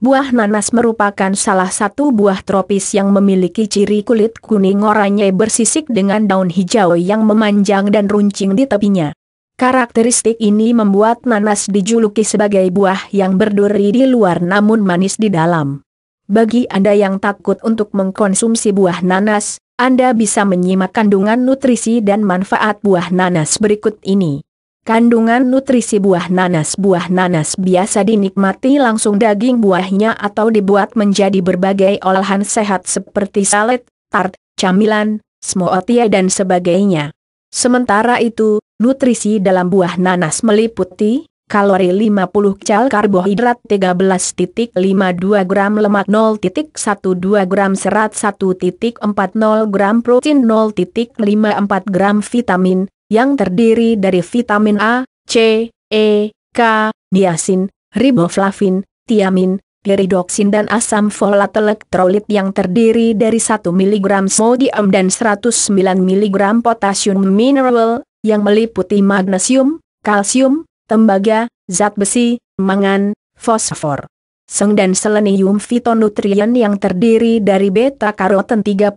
Buah nanas merupakan salah satu buah tropis yang memiliki ciri kulit kuning oranye bersisik dengan daun hijau yang memanjang dan runcing di tepinya. Karakteristik ini membuat nanas dijuluki sebagai buah yang berduri di luar namun manis di dalam. Bagi Anda yang takut untuk mengkonsumsi buah nanas, Anda bisa menyimak kandungan nutrisi dan manfaat buah nanas berikut ini. Kandungan nutrisi buah nanas Buah nanas biasa dinikmati langsung daging buahnya atau dibuat menjadi berbagai olahan sehat seperti salad, tart, camilan, smoothie dan sebagainya. Sementara itu, nutrisi dalam buah nanas meliputi kalori 50 cal karbohidrat 13.52 gram lemak 0.12 gram serat 1.40 gram protein 0.54 gram vitamin yang terdiri dari vitamin A, C, E, K, niacin, riboflavin, tiamin, piridoksin dan asam folat elektrolit yang terdiri dari 1 mg sodium dan 109 mg potasium mineral, yang meliputi magnesium, kalsium, tembaga, zat besi, mangan, fosfor seng dan selenium fitonutrien yang terdiri dari beta-karoten 35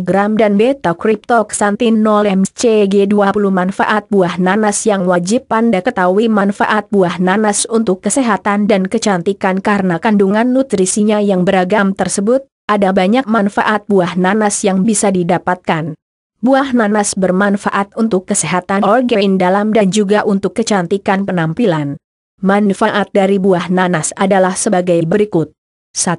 gram dan beta-kriptoksantin 0 MCG20 manfaat buah nanas yang wajib Anda ketahui manfaat buah nanas untuk kesehatan dan kecantikan karena kandungan nutrisinya yang beragam tersebut, ada banyak manfaat buah nanas yang bisa didapatkan. Buah nanas bermanfaat untuk kesehatan organ dalam dan juga untuk kecantikan penampilan. Manfaat dari buah nanas adalah sebagai berikut. 1.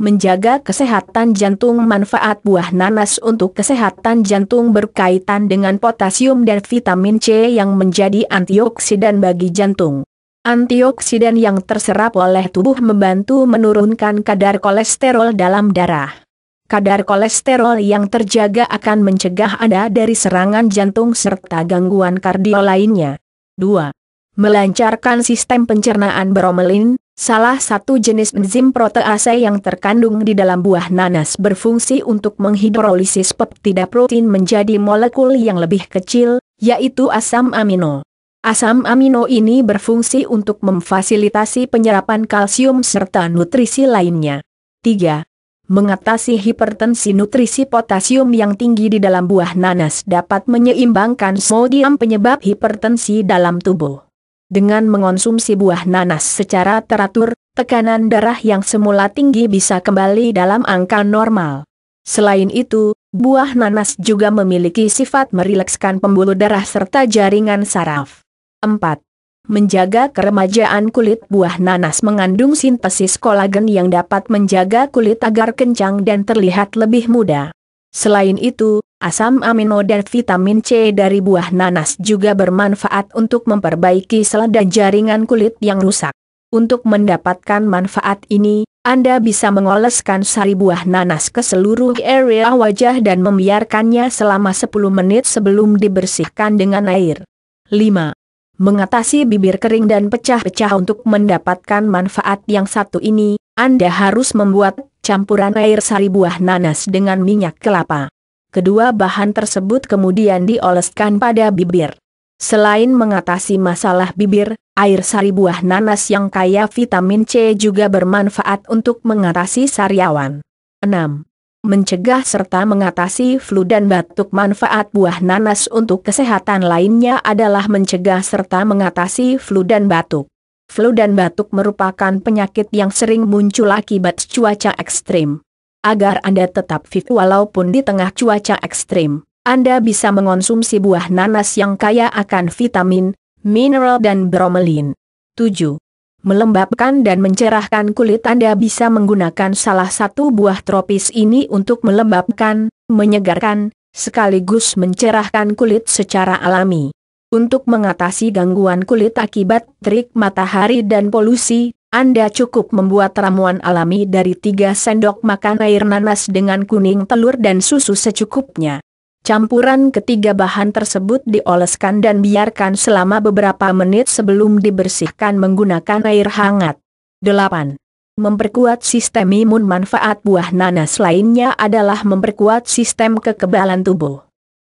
Menjaga kesehatan jantung Manfaat buah nanas untuk kesehatan jantung berkaitan dengan potasium dan vitamin C yang menjadi antioksidan bagi jantung. Antioksidan yang terserap oleh tubuh membantu menurunkan kadar kolesterol dalam darah. Kadar kolesterol yang terjaga akan mencegah Anda dari serangan jantung serta gangguan kardio lainnya. 2 melancarkan sistem pencernaan bromelin, salah satu jenis enzim protease yang terkandung di dalam buah nanas berfungsi untuk menghidrolisis peptida protein menjadi molekul yang lebih kecil, yaitu asam amino. Asam amino ini berfungsi untuk memfasilitasi penyerapan kalsium serta nutrisi lainnya. 3. Mengatasi hipertensi nutrisi potasium yang tinggi di dalam buah nanas dapat menyeimbangkan sodium penyebab hipertensi dalam tubuh. Dengan mengonsumsi buah nanas secara teratur, tekanan darah yang semula tinggi bisa kembali dalam angka normal. Selain itu, buah nanas juga memiliki sifat merilekskan pembuluh darah serta jaringan saraf. 4. Menjaga keremajaan kulit buah nanas mengandung sintesis kolagen yang dapat menjaga kulit agar kencang dan terlihat lebih muda. Selain itu, Asam amino dan vitamin C dari buah nanas juga bermanfaat untuk memperbaiki sel dan jaringan kulit yang rusak. Untuk mendapatkan manfaat ini, Anda bisa mengoleskan sari buah nanas ke seluruh area wajah dan membiarkannya selama 10 menit sebelum dibersihkan dengan air. 5. Mengatasi bibir kering dan pecah-pecah untuk mendapatkan manfaat yang satu ini, Anda harus membuat campuran air sari buah nanas dengan minyak kelapa. Kedua bahan tersebut kemudian dioleskan pada bibir. Selain mengatasi masalah bibir, air sari buah nanas yang kaya vitamin C juga bermanfaat untuk mengatasi sariawan. 6. Mencegah serta mengatasi flu dan batuk Manfaat buah nanas untuk kesehatan lainnya adalah mencegah serta mengatasi flu dan batuk. Flu dan batuk merupakan penyakit yang sering muncul akibat cuaca ekstrim agar Anda tetap fit walaupun di tengah cuaca ekstrim. Anda bisa mengonsumsi buah nanas yang kaya akan vitamin, mineral dan bromelin. 7. Melembabkan dan mencerahkan kulit Anda bisa menggunakan salah satu buah tropis ini untuk melembabkan, menyegarkan, sekaligus mencerahkan kulit secara alami. Untuk mengatasi gangguan kulit akibat terik matahari dan polusi, anda cukup membuat ramuan alami dari tiga sendok makan air nanas dengan kuning telur dan susu secukupnya. Campuran ketiga bahan tersebut dioleskan dan biarkan selama beberapa menit sebelum dibersihkan menggunakan air hangat. 8. Memperkuat sistem imun manfaat buah nanas lainnya adalah memperkuat sistem kekebalan tubuh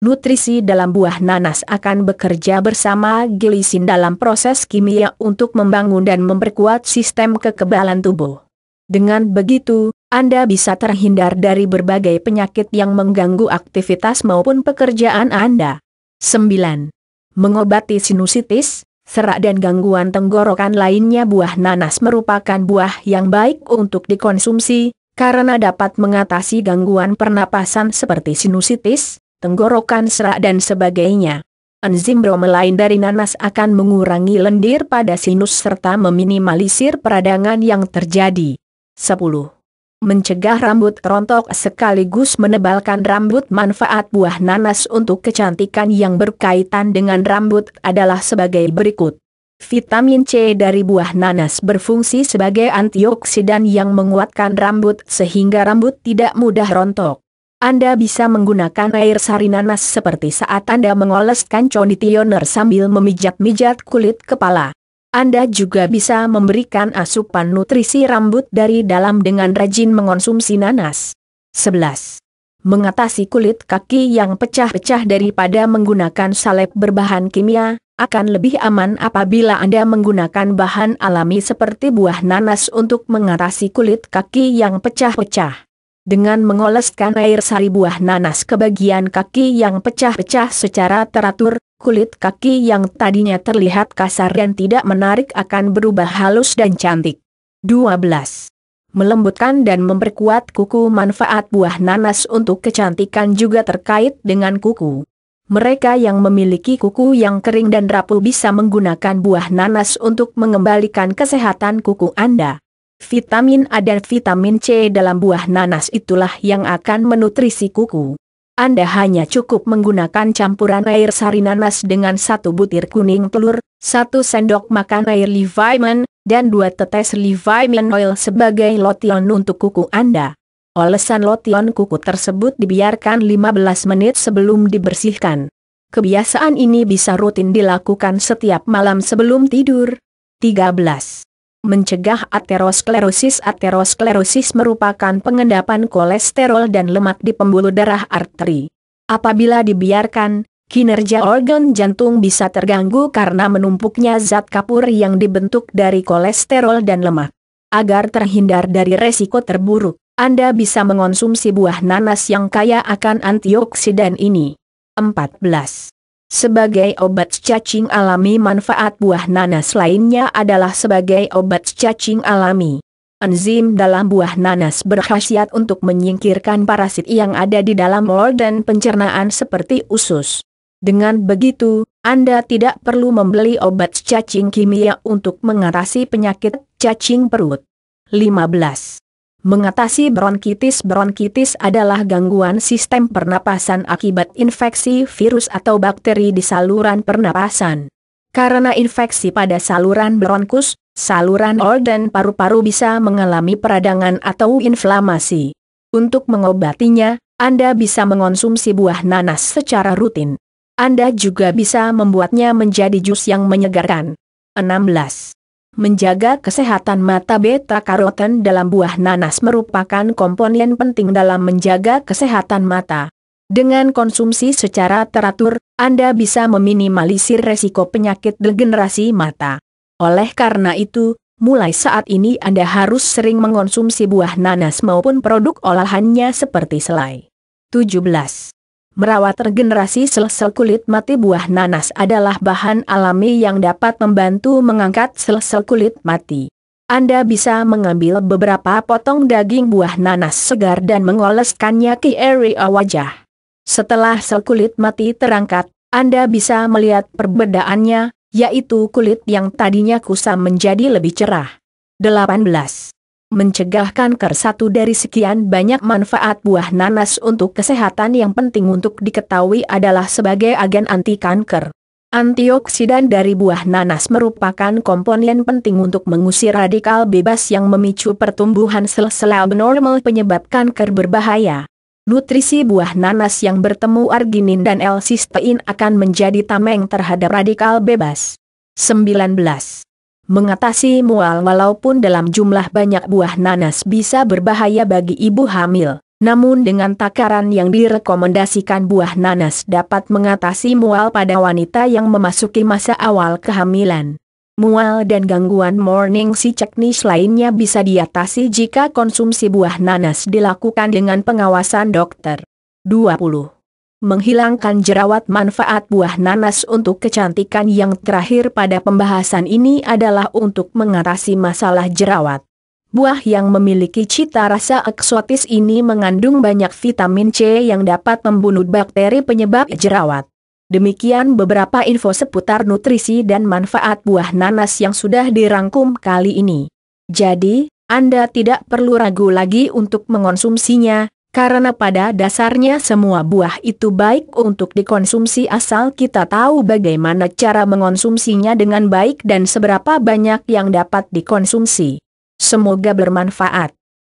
nutrisi dalam buah nanas akan bekerja bersama gilisin dalam proses kimia untuk membangun dan memperkuat sistem kekebalan tubuh. Dengan begitu, Anda bisa terhindar dari berbagai penyakit yang mengganggu aktivitas maupun pekerjaan Anda. 9. Mengobati sinusitis, serak dan gangguan tenggorokan lainnya buah nanas merupakan buah yang baik untuk dikonsumsi, karena dapat mengatasi gangguan pernapasan seperti sinusitis, tenggorokan serak dan sebagainya. Enzim bromelain dari nanas akan mengurangi lendir pada sinus serta meminimalisir peradangan yang terjadi. 10 mencegah rambut rontok sekaligus menebalkan rambut manfaat buah nanas untuk kecantikan yang berkaitan dengan rambut adalah sebagai berikut. Vitamin C dari buah nanas berfungsi sebagai antioksidan yang menguatkan rambut sehingga rambut tidak mudah rontok. Anda bisa menggunakan air sari nanas seperti saat Anda mengoleskan conditioner sambil memijat-mijat kulit kepala. Anda juga bisa memberikan asupan nutrisi rambut dari dalam dengan rajin mengonsumsi nanas. 11. Mengatasi kulit kaki yang pecah-pecah daripada menggunakan salep berbahan kimia, akan lebih aman apabila Anda menggunakan bahan alami seperti buah nanas untuk mengatasi kulit kaki yang pecah-pecah dengan mengoleskan air sari buah nanas ke bagian kaki yang pecah-pecah secara teratur, kulit kaki yang tadinya terlihat kasar dan tidak menarik akan berubah halus dan cantik. 12. Melembutkan dan memperkuat kuku manfaat buah nanas untuk kecantikan juga terkait dengan kuku. Mereka yang memiliki kuku yang kering dan rapuh bisa menggunakan buah nanas untuk mengembalikan kesehatan kuku Anda. Vitamin A dan vitamin C dalam buah nanas itulah yang akan menutrisi kuku. Anda hanya cukup menggunakan campuran air sari nanas dengan satu butir kuning telur, satu sendok makan air leviman, dan dua tetes leviman oil sebagai lotion untuk kuku Anda. Olesan lotion kuku tersebut dibiarkan 15 menit sebelum dibersihkan. Kebiasaan ini bisa rutin dilakukan setiap malam sebelum tidur. 13 mencegah aterosklerosis. Aterosklerosis merupakan pengendapan kolesterol dan lemak di pembuluh darah arteri. Apabila dibiarkan, kinerja organ jantung bisa terganggu karena menumpuknya zat kapur yang dibentuk dari kolesterol dan lemak. Agar terhindar dari resiko terburuk, Anda bisa mengonsumsi buah nanas yang kaya akan antioksidan ini. 14. Sebagai obat cacing alami manfaat buah nanas lainnya adalah sebagai obat cacing alami. Enzim dalam buah nanas berkhasiat untuk menyingkirkan parasit yang ada di dalam organ pencernaan seperti usus. Dengan begitu, Anda tidak perlu membeli obat cacing kimia untuk mengatasi penyakit cacing perut. 15. Mengatasi bronkitis-bronkitis adalah gangguan sistem pernapasan akibat infeksi virus atau bakteri di saluran pernapasan. Karena infeksi pada saluran bronkus, saluran organ paru-paru bisa mengalami peradangan atau inflamasi. Untuk mengobatinya, Anda bisa mengonsumsi buah nanas secara rutin. Anda juga bisa membuatnya menjadi jus yang menyegarkan. 16. Menjaga kesehatan mata beta karoten dalam buah nanas merupakan komponen penting dalam menjaga kesehatan mata. Dengan konsumsi secara teratur, Anda bisa meminimalisir resiko penyakit degenerasi mata. Oleh karena itu, mulai saat ini Anda harus sering mengonsumsi buah nanas maupun produk olahannya seperti selai. 17. Merawat regenerasi sel-sel kulit mati buah nanas adalah bahan alami yang dapat membantu mengangkat sel-sel kulit mati. Anda bisa mengambil beberapa potong daging buah nanas segar dan mengoleskannya ke area wajah. Setelah sel kulit mati terangkat, Anda bisa melihat perbedaannya, yaitu kulit yang tadinya kusam menjadi lebih cerah. 18 mencegah kanker satu dari sekian banyak manfaat buah nanas untuk kesehatan yang penting untuk diketahui adalah sebagai agen anti kanker. Antioksidan dari buah nanas merupakan komponen penting untuk mengusir radikal bebas yang memicu pertumbuhan sel-sel abnormal penyebab kanker berbahaya. Nutrisi buah nanas yang bertemu arginin dan L-sistein akan menjadi tameng terhadap radikal bebas. 19. Mengatasi mual walaupun dalam jumlah banyak buah nanas bisa berbahaya bagi ibu hamil. Namun dengan takaran yang direkomendasikan buah nanas dapat mengatasi mual pada wanita yang memasuki masa awal kehamilan. Mual dan gangguan morning sickness lainnya bisa diatasi jika konsumsi buah nanas dilakukan dengan pengawasan dokter. 20 menghilangkan jerawat manfaat buah nanas untuk kecantikan yang terakhir pada pembahasan ini adalah untuk mengatasi masalah jerawat. Buah yang memiliki cita rasa eksotis ini mengandung banyak vitamin C yang dapat membunuh bakteri penyebab jerawat. Demikian beberapa info seputar nutrisi dan manfaat buah nanas yang sudah dirangkum kali ini. Jadi, Anda tidak perlu ragu lagi untuk mengonsumsinya, karena pada dasarnya semua buah itu baik untuk dikonsumsi asal kita tahu bagaimana cara mengonsumsinya dengan baik dan seberapa banyak yang dapat dikonsumsi. Semoga bermanfaat.